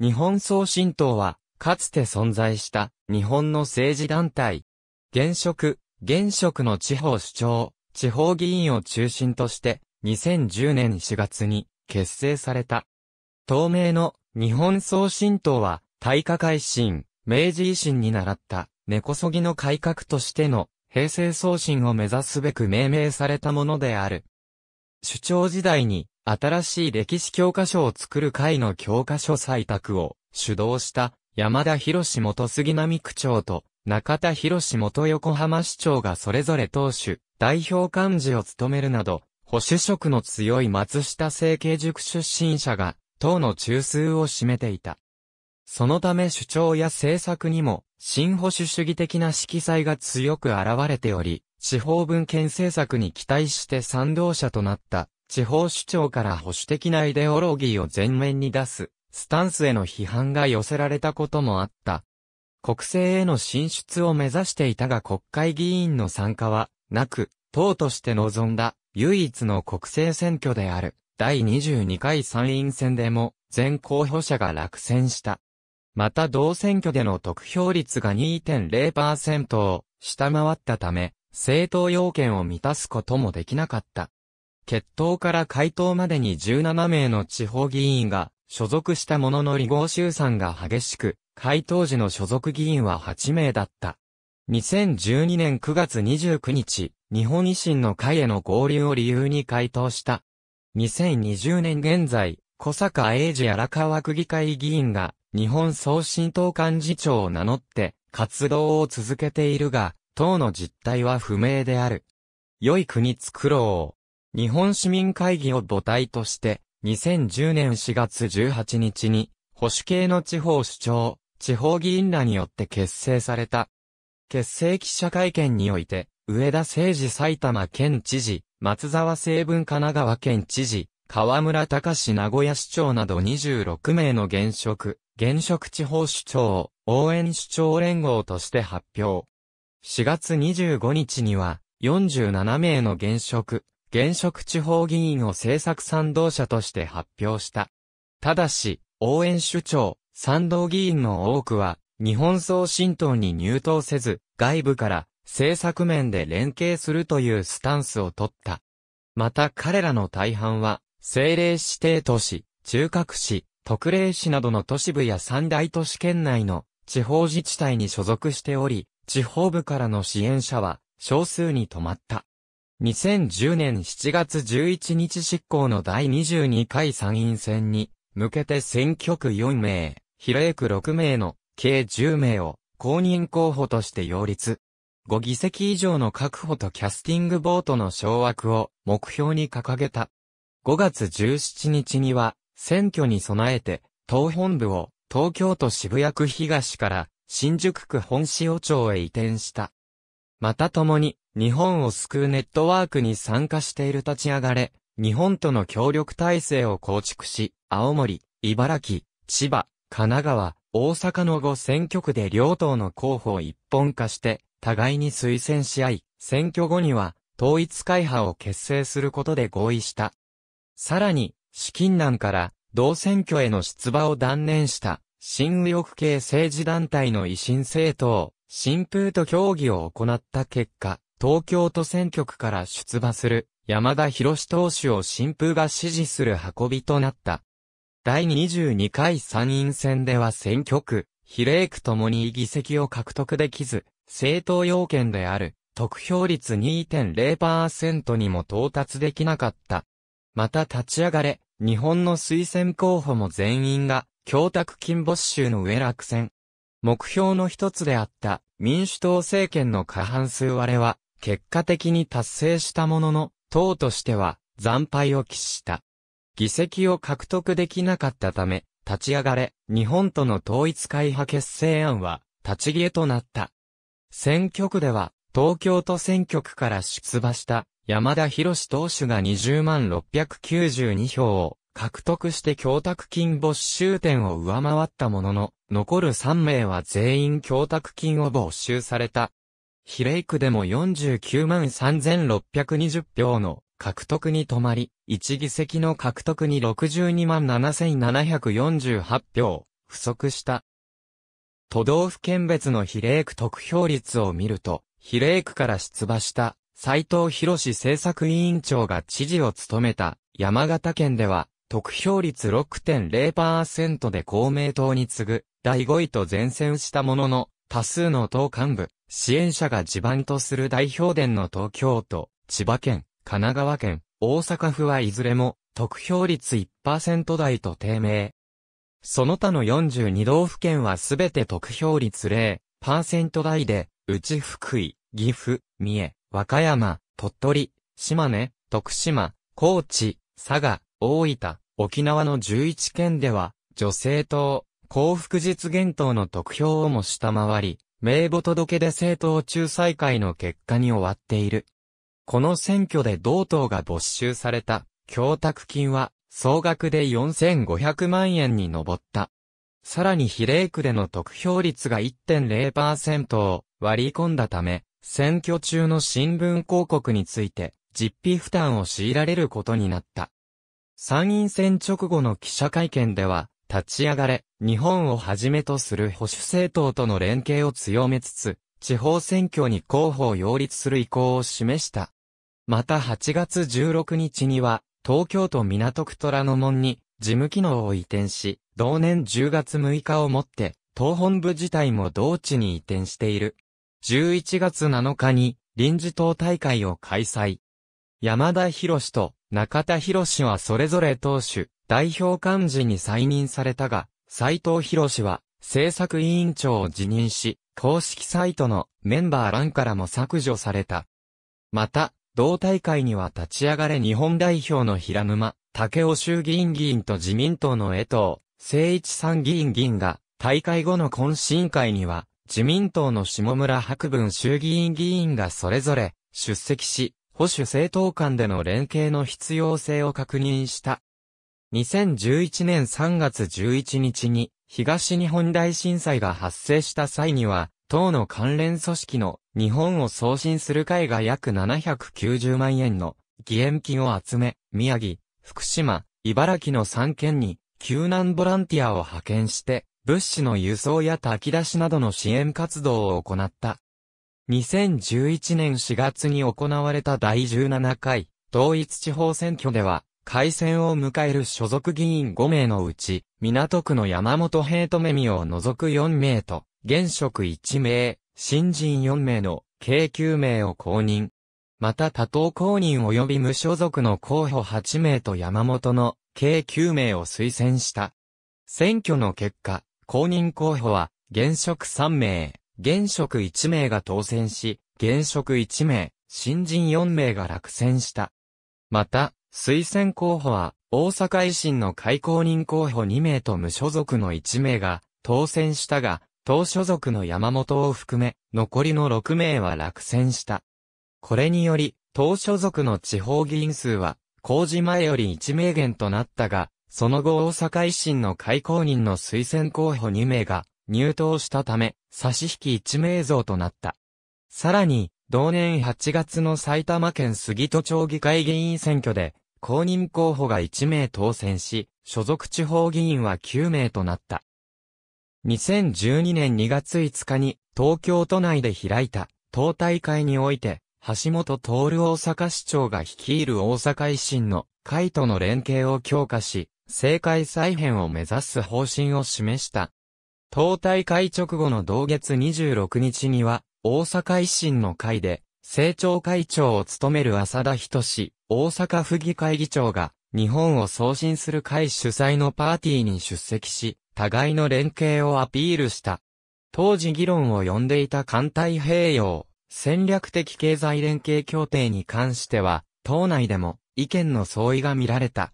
日本総新党は、かつて存在した日本の政治団体。現職、現職の地方首長、地方議員を中心として、2010年4月に結成された。当名の日本総新党は、大化改新、明治維新に習った、根こそぎの改革としての、平成創新を目指すべく命名されたものである。主張時代に、新しい歴史教科書を作る会の教科書採択を主導した山田博士元杉並区長と中田博士元横浜市長がそれぞれ党首、代表幹事を務めるなど、保守色の強い松下政経塾出身者が党の中枢を占めていた。そのため主張や政策にも、新保守主義的な色彩が強く現れており、地方文献政策に期待して賛同者となった地方首長から保守的なイデオロギーを前面に出す、スタンスへの批判が寄せられたこともあった。国政への進出を目指していたが国会議員の参加は、なく、党として臨んだ、唯一の国政選挙である、第22回参院選でも、全候補者が落選した。また同選挙での得票率が2.0%を下回ったため、政党要件を満たすこともできなかった。決闘から回答までに17名の地方議員が所属したものの離合集散が激しく、回答時の所属議員は8名だった。2012年9月29日、日本維新の会への合流を理由に回答した。2020年現在、小坂英二荒川区議会議員が、日本総新党幹事長を名乗って、活動を続けているが、党の実態は不明である。良い国作ろう。日本市民会議を母体として、2010年4月18日に、保守系の地方首長、地方議員らによって結成された。結成記者会見において、上田誠二埼玉県知事、松沢成文神奈川県知事、河村隆名古屋市長など26名の現職、現職地方首長を応援首長連合として発表。4月25日には、47名の現職、現職地方議員を政策賛同者として発表した。ただし、応援首長、賛同議員の多くは、日本総新党に入党せず、外部から政策面で連携するというスタンスを取った。また彼らの大半は、政令指定都市、中核市、特例市などの都市部や三大都市圏内の地方自治体に所属しており、地方部からの支援者は少数に止まった。2010年7月11日執行の第22回参院選に向けて選挙区4名、比例区6名の計10名を公認候補として擁立。5議席以上の確保とキャスティングボートの掌握を目標に掲げた。5月17日には選挙に備えて党本部を東京都渋谷区東から新宿区本塩町へ移転した。また共に、日本を救うネットワークに参加している立ち上がれ、日本との協力体制を構築し、青森、茨城、千葉、神奈川、大阪の5選挙区で両党の候補を一本化して、互いに推薦し合い、選挙後には、統一会派を結成することで合意した。さらに、資金難から、同選挙への出馬を断念した、新右翼系政治団体の維新政党、新風と協議を行った結果、東京都選挙区から出馬する山田博士投手を新風が支持する運びとなった。第22回参院選では選挙区、比例区ともに議席を獲得できず、政党要件である、得票率2.0%にも到達できなかった。また立ち上がれ、日本の推薦候補も全員が、供託金没収の上落選、目標の一つであった民主党政権の過半数割れは、結果的に達成したものの、党としては惨敗を喫した。議席を獲得できなかったため、立ち上がれ、日本との統一会派結成案は、立ち消えとなった。選挙区では、東京都選挙区から出馬した山田博士党首が20万692票を獲得して供託金没収点を上回ったものの、残る3名は全員供託金を没収された。比例区でも49万3620票の獲得に止まり、1議席の獲得に62万7748票、不足した。都道府県別の比例区得票率を見ると、比例区から出馬した、斉藤博政策委員長が知事を務めた、山形県では、得票率6.0%で公明党に次ぐ、第5位と前線したものの、多数の党幹部、支援者が地盤とする代表伝の東京都、千葉県、神奈川県、大阪府はいずれも、得票率1%台と低迷。その他の42道府県はすべて得票率0%台で、うち福井、岐阜、三重、和歌山、鳥取、島根、徳島、高知、佐賀、大分、沖縄の11県では、女性党、幸福実現党の得票をも下回り、名簿届で政党仲裁会の結果に終わっている。この選挙で同党が没収された、供託金は、総額で4500万円に上った。さらに比例区での得票率が1.0%を割り込んだため、選挙中の新聞広告について、実費負担を強いられることになった。参院選直後の記者会見では、立ち上がれ、日本をはじめとする保守政党との連携を強めつつ、地方選挙に候補を擁立する意向を示した。また8月16日には、東京都港区虎ノ門に事務機能を移転し、同年10月6日をもって、党本部自体も同地に移転している。11月7日に臨時党大会を開催。山田博士と中田博士はそれぞれ当主、代表幹事に再任されたが、斎藤博士は、政策委員長を辞任し、公式サイトのメンバー欄からも削除された。また、同大会には立ち上がれ日本代表の平沼、竹尾衆議院議員と自民党の江藤、誠一参議院議員が、大会後の懇親会には、自民党の下村博文衆議院議員がそれぞれ出席し、保守政党間での連携の必要性を確認した。2011年3月11日に東日本大震災が発生した際には、党の関連組織の日本を送信する会が約790万円の義援金を集め、宮城、福島、茨城の3県に救難ボランティアを派遣して、物資の輸送や炊き出しなどの支援活動を行った。2011年4月に行われた第17回統一地方選挙では、改選を迎える所属議員5名のうち、港区の山本平留美を除く4名と、現職1名、新人4名の計9名を公認。また多党公認及び無所属の候補8名と山本の計9名を推薦した。選挙の結果、公認候補は現職3名、現職1名が当選し、現職1名、新人4名が落選した。また、推薦候補は、大阪維新の開公人候補2名と無所属の1名が当選したが、党所属の山本を含め、残りの6名は落選した。これにより、党所属の地方議員数は、公示前より1名減となったが、その後大阪維新の開公人の推薦候補2名が入党したため、差し引き一名像となった。さらに、同年8月の埼玉県杉戸町議会議員選挙で、公認候補が1名当選し、所属地方議員は9名となった。2012年2月5日に東京都内で開いた党大会において、橋本徹大阪市長が率いる大阪維新の会との連携を強化し、政界再編を目指す方針を示した党大会直後の同月26日には、大阪維新の会で、政調会長を務める浅田人志、大阪府議会議長が、日本を送信する会主催のパーティーに出席し、互いの連携をアピールした。当時議論を呼んでいた艦隊平洋、戦略的経済連携協定に関しては、党内でも意見の相違が見られた。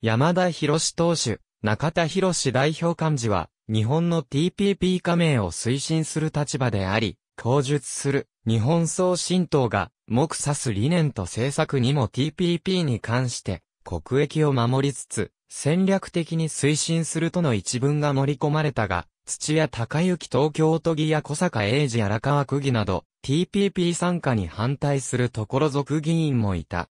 山田博士党首、中田博士代表幹事は、日本の TPP 加盟を推進する立場であり、口述する日本総新党が目指す理念と政策にも TPP に関して国益を守りつつ戦略的に推進するとの一文が盛り込まれたが、土屋隆之東京都議や小坂英二荒川区議など TPP 参加に反対するところ属議員もいた。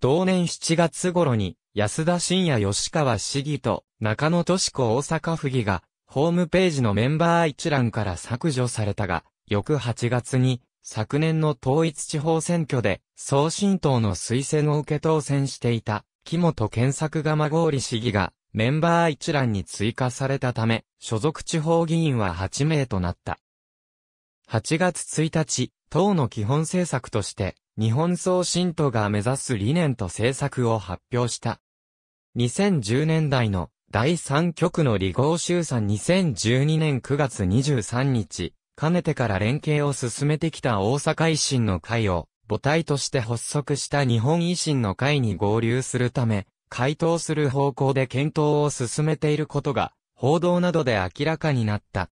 同年7月頃に安田信也吉川市議と中野俊子大阪府議がホームページのメンバー一覧から削除されたが、翌8月に、昨年の統一地方選挙で、総新党の推薦を受け当選していた、木本健作蒲郡市議が、メンバー一覧に追加されたため、所属地方議員は8名となった。8月1日、党の基本政策として、日本総新党が目指す理念と政策を発表した。2010年代の第3局の離合集散2012年9月23日、かねてから連携を進めてきた大阪維新の会を、母体として発足した日本維新の会に合流するため、回答する方向で検討を進めていることが、報道などで明らかになった。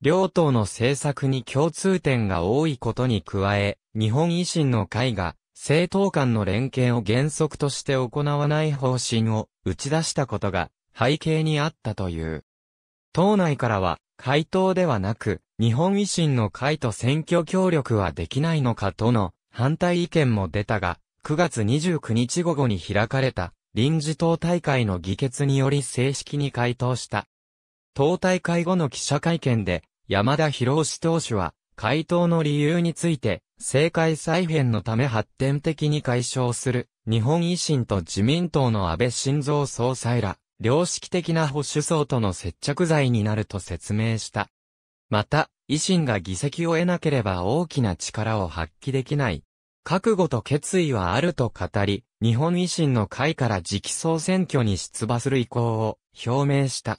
両党の政策に共通点が多いことに加え、日本維新の会が、政党間の連携を原則として行わない方針を打ち出したことが、背景にあったという。党内からは、回答ではなく、日本維新の会と選挙協力はできないのかとの反対意見も出たが、9月29日午後に開かれた臨時党大会の議決により正式に回答した。党大会後の記者会見で、山田博士党首は、回答の理由について、政界再編のため発展的に解消する、日本維新と自民党の安倍晋三総裁ら、良識的な保守層との接着剤になると説明した。また、維新が議席を得なければ大きな力を発揮できない。覚悟と決意はあると語り、日本維新の会から直総選挙に出馬する意向を表明した。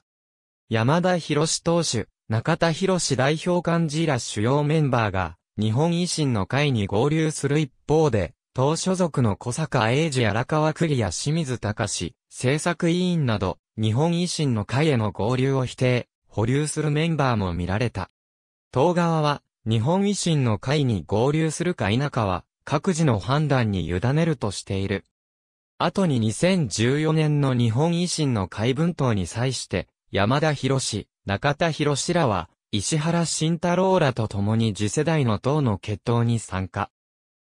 山田博士党首、中田博士代表幹事ら主要メンバーが、日本維新の会に合流する一方で、党所属の小坂英二荒川区議や清水隆政策委員など、日本維新の会への合流を否定、保留するメンバーも見られた。党側は、日本維新の会に合流するか否かは、各自の判断に委ねるとしている。後に2014年の日本維新の会分党に際して、山田博士、中田博士らは、石原慎太郎らと共に次世代の党の決闘に参加。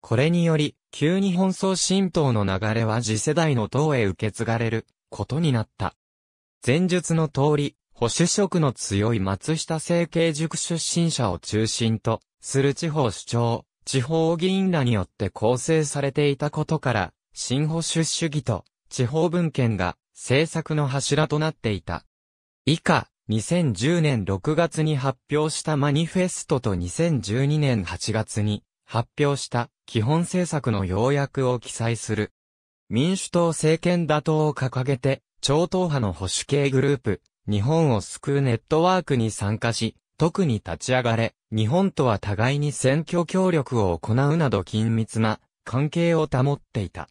これにより、旧日本総神道の流れは次世代の党へ受け継がれることになった。前述の通り、保守色の強い松下政経塾出身者を中心とする地方首長、地方議員らによって構成されていたことから、新保守主義と地方文献が政策の柱となっていた。以下、2010年6月に発表したマニフェストと2012年8月に発表した基本政策の要約を記載する。民主党政権打倒を掲げて、超党派の保守系グループ、日本を救うネットワークに参加し、特に立ち上がれ、日本とは互いに選挙協力を行うなど緊密な関係を保っていた。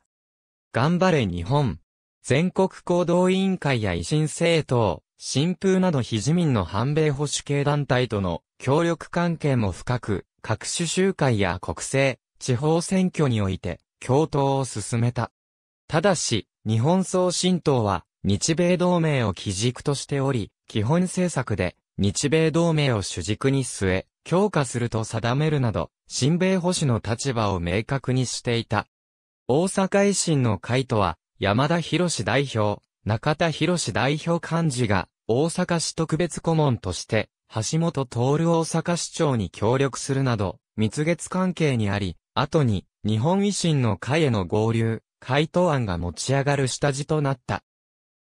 頑張れ日本。全国行動委員会や維新政党、新風など非自民の反米保守系団体との協力関係も深く、各種集会や国政、地方選挙において、共闘を進めた。ただし、日本総新党は、日米同盟を基軸としており、基本政策で、日米同盟を主軸に据え、強化すると定めるなど、新米保守の立場を明確にしていた。大阪維新の会とは、山田博代表、中田博代表幹事が、大阪市特別顧問として、橋本徹大阪市長に協力するなど、蜜月関係にあり、後に、日本維新の会への合流、回答案が持ち上がる下地となった。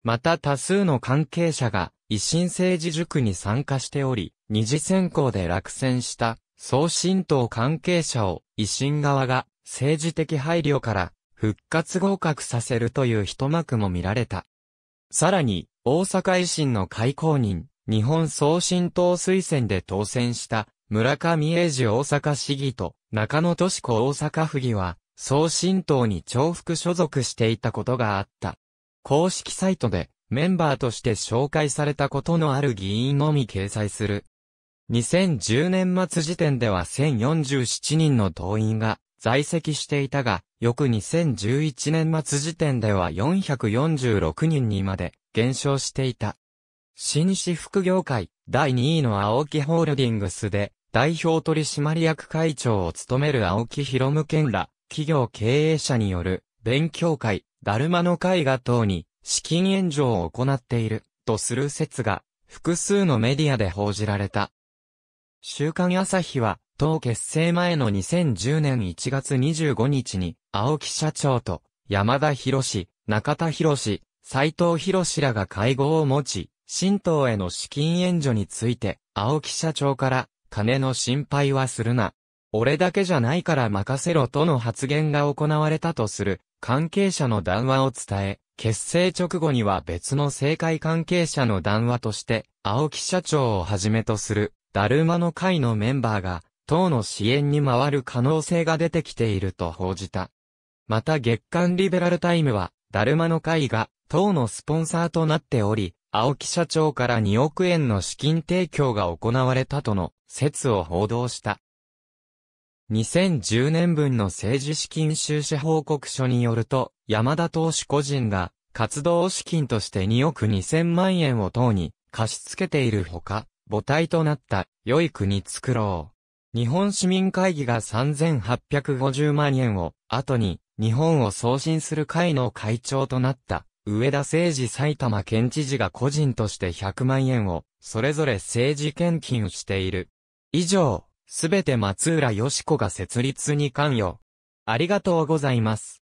また多数の関係者が、維新政治塾に参加しており、二次選考で落選した、総新党関係者を、維新側が、政治的配慮から、復活合格させるという一幕も見られた。さらに、大阪維新の会公認、日本総新党推薦で当選した村上英二大阪市議と中野俊子大阪府議は、総新党に重複所属していたことがあった。公式サイトでメンバーとして紹介されたことのある議員のみ掲載する。2010年末時点では1047人の党員が在籍していたが、翌2011年末時点では446人にまで減少していた。紳士服業界第2位の青木ホールディングスで代表取締役会長を務める青木博夢健ら企業経営者による勉強会、だるまの会が等に資金援助を行っているとする説が複数のメディアで報じられた。週刊朝日は党結成前の2010年1月25日に青木社長と山田博士、中田博士、斉藤博士らが会合を持ち、新党への資金援助について、青木社長から、金の心配はするな。俺だけじゃないから任せろとの発言が行われたとする関係者の談話を伝え、結成直後には別の政界関係者の談話として、青木社長をはじめとする、ダルマの会のメンバーが、党の支援に回る可能性が出てきていると報じた。また月刊リベラルタイムは、ダルマの会が、党のスポンサーとなっており、青木社長から2億円の資金提供が行われたとの説を報道した。2010年分の政治資金収支報告書によると、山田投手個人が活動資金として2億2000万円を等に貸し付けているほか、母体となった良い国作ろう。日本市民会議が3850万円を後に日本を送信する会の会長となった上田誠司埼玉県知事が個人として100万円を、それぞれ政治献金している。以上、すべて松浦よし子が設立に関与。ありがとうございます。